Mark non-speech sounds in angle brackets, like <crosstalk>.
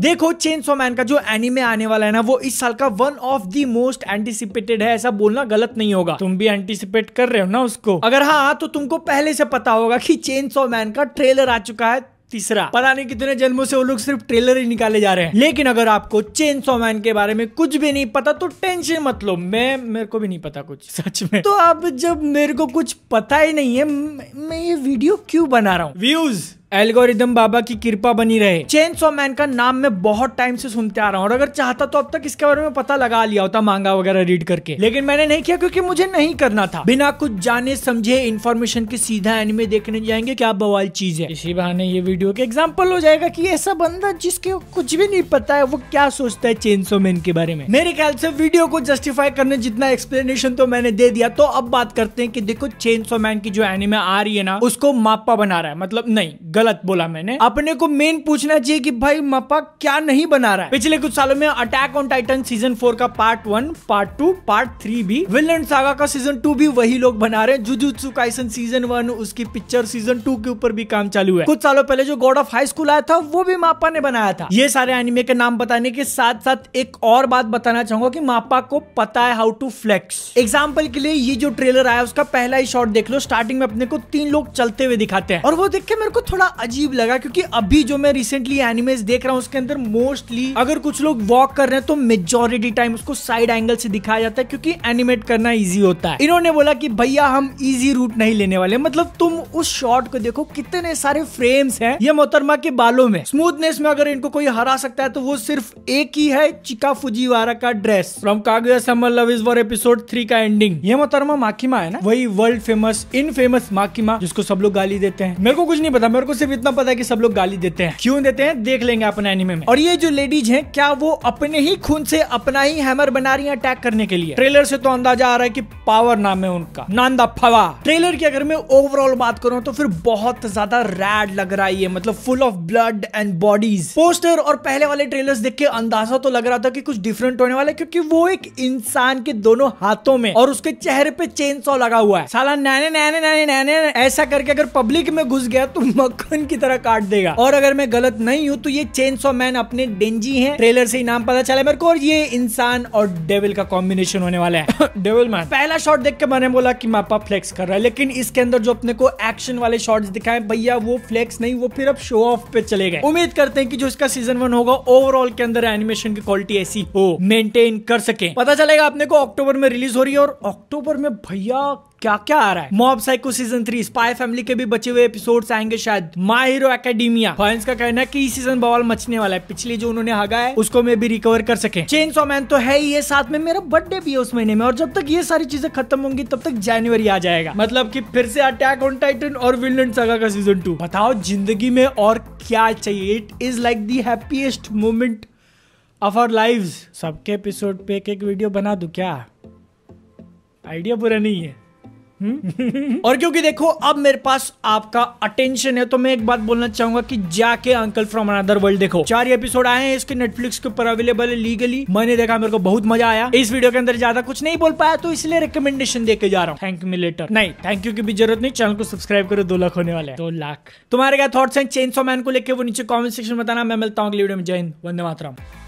देखो चेन्सो मैन का जो एनिमे आने वाला है ना वो इस साल का one of the most anticipated है ऐसा बोलना गलत नहीं होगा तुम भी एंटिसिपेट कर रहे हो ना उसको अगर हाँ तो तुमको पहले से पता होगा कि चेन्सो मैन का ट्रेलर आ चुका है तीसरा पता नहीं कितने जन्मों से वो लोग सिर्फ ट्रेलर ही निकाले जा रहे हैं लेकिन अगर आपको चेन सो मैन के बारे में कुछ भी नहीं पता तो टेंशन मत लो मैं मेरे को भी नहीं पता कुछ सच में तो अब जब मेरे को कुछ पता ही नहीं है मैं ये वीडियो क्यों बना रहा हूँ व्यूज एल्गोरिदम बाबा की कृपा बनी रहे चेन सो मैन का नाम मैं बहुत टाइम से सुनते आ रहा हूँ और अगर चाहता तो अब तक इसके बारे में पता लगा लिया होता मांगा वगैरह रीड करके लेकिन मैंने नहीं किया क्योंकि मुझे नहीं करना था बिना कुछ जाने समझे इन्फॉर्मेशन के सीधा एनिमे देखने जाएंगे क्या बवाल चीज है इसी बहाने ये वीडियो के एग्जाम्पल हो जाएगा की ऐसा बंदा जिसके कुछ भी नहीं पता है वो क्या सोचता है चेन सो मैन के बारे में मेरे ख्याल से वीडियो को जस्टिफाई करने जितना एक्सप्लेनेशन तो मैंने दे दिया तो अब बात करते हैं की देखो चेन सो मैन की जो एनिमे आ रही है ना उसको मापा बना रहा है मतलब नहीं गलत बोला मैंने अपने को मेन पूछना चाहिए कि भाई मपा क्या नहीं बना रहा है पिछले कुछ सालों में Attack on Titan season four का part one part two part three भी विलन सागा का सीजन टू भी वही लोग बना रहे हैं जुजुत्सु काइसन सीजन वन उसकी पिक्चर सीजन टू के ऊपर भी काम चालू है कुछ सालों पहले जो गॉड ऑफ हाई स्कूल आया था वो भी मापा ने बनाया था ये सारे एनिमे के नाम बताने के साथ साथ एक और बात बताना चाहूंगा की मापा को पता है हाउ टू फ्लेक्स एग्जाम्पल के लिए ये जो ट्रेलर आया उसका पहला ही शॉर्ट देख लो स्टार्टिंग में अपने को तीन लोग चलते हुए दिखाते हैं और वो देख के मेरे को थोड़ा अजीब लगा क्योंकि अभी जो मैं रिसेंटली एनिमेज देख रहा हूँ उसके अंदर मोस्टली अगर कुछ लोग वॉक कर रहे हैं तो मेजोरिटी टाइम उसको साइड एंगल से दिखाया जाता है क्योंकि एनिमेट करना इजी होता है इन्होंने बोला की भैया हम इजी रूट नहीं लेने वाले मतलब तुम उस शॉट को देखो कितने सारे फ्रेम्स है ये मोहतरमा के बालों में स्मूथनेस में अगर इनको कोई हरा सकता है तो वो सिर्फ एक ही है चिका फुजीवारा का dress from Kaguya sama love is war episode three का एंडिंग ये मोहतरमा माकिमा है ना वही world famous infamous Makima जिसको सब लोग गाली देते हैं मेरे को कुछ नहीं पता मेरे को भी इतना पता है कि सब लोग गाली देते हैं क्यों देते हैं देख लेंगे अपने एनिमे में और ये जो लेडीज है क्या वो अपने ही खून से अपना ही हैमर बना रही है अटैक करने के लिए ट्रेलर से तो अंदाजा आ रहा है की पावर नाम है उनका नांदा फवा ट्रेलर की अगर मैं ओवरऑल बात करूँ तो फिर बहुत ज्यादा रैड लग रहा है ये मतलब full of blood and bodies poster और पहले वाले ट्रेलर देख के अंदाजा तो लग रहा था की कुछ डिफरेंट होने वाला है क्योंकि वो एक इंसान के दोनों हाथों में और उसके चेहरे पे चेन सौ लगा हुआ है साला नैने नैने नैने नैने ऐसा करके अगर पब्लिक में घुस गया तो मक्का वेपन की तरह काट देगा और अगर मैं गलत नहीं हूँ तो ये चेन सो मैन अपने डेंजी है ट्रेलर से ही नाम पता चला मेरे को और ये इंसान और डेविल का कॉम्बिनेशन होने वाला है डेविल <laughs> मैन पहला शॉट देख के मैंने बोला की मापा फ्लेक्स कर रहा है लेकिन इसके अंदर जो अपने को एक्शन वाले शॉर्ट दिखाए भैया वो फ्लेक्स नहीं वो फिर अब शो ऑफ पे चले गए उम्मीद करते हैं कि जो इसका सीजन वन होगा ओवरऑल के अंदर एनिमेशन की क्वालिटी ऐसी हो मेंटेन कर सके पता चलेगा अपने को अक्टूबर में रिलीज हो रही है और अक्टूबर में भैया क्या क्या आ रहा है Mob Psycho season three Spy Family के भी बचे हुए एपिसोड्स आएंगे शायद माई हीरो एकेडेमिया फैंस का कहना है कि इस सीजन बवाल मचने वाला है पिछली जो उन्होंने हगा है उसको मैं भी रिकवर कर सके चेन सो मैन तो है ही है साथ में मेरा बर्थडे भी है उस महीने में और जब तक ये सारी चीजें खत्म होंगी तब तक जनवरी आ जाएगा मतलब की फिर से अटैक ऑन टाइटन और विलन सगा का सीजन टू बताओ जिंदगी में और क्या चाहिए it is like the happiest moment of our live सबके एपिसोड पे एक एक वीडियो बना दू क्या आइडिया पूरा नहीं है <laughs> और क्योंकि देखो अब मेरे पास आपका अटेंशन है तो मैं एक बात बोलना चाहूंगा कि जाके अंकल फ्रॉम अनदर वर्ल्ड देखो चार एपिसोड आए हैं इसके नेटफ्लिक्स के ऊपर अवेलेबल है लीगली मैंने देखा मेरे को बहुत मजा आया इस वीडियो के अंदर ज्यादा कुछ नहीं बोल पाया तो इसलिए रिकमेंडेशन देकर जा रहा हूँ थैंक यू लेटर नहीं थैंक यू की भी जरूरत नहीं चैनल को सब्सक्राइब करो दो लाख होने वाले दो लाख तुम्हारे क्या थॉट्स हैं चेन मैन को लेकर वो नीचे कॉमेंट सेक्शन बताना मैं मिलता हूँ अगली वीडियो में जय हिंद वंदे मातरम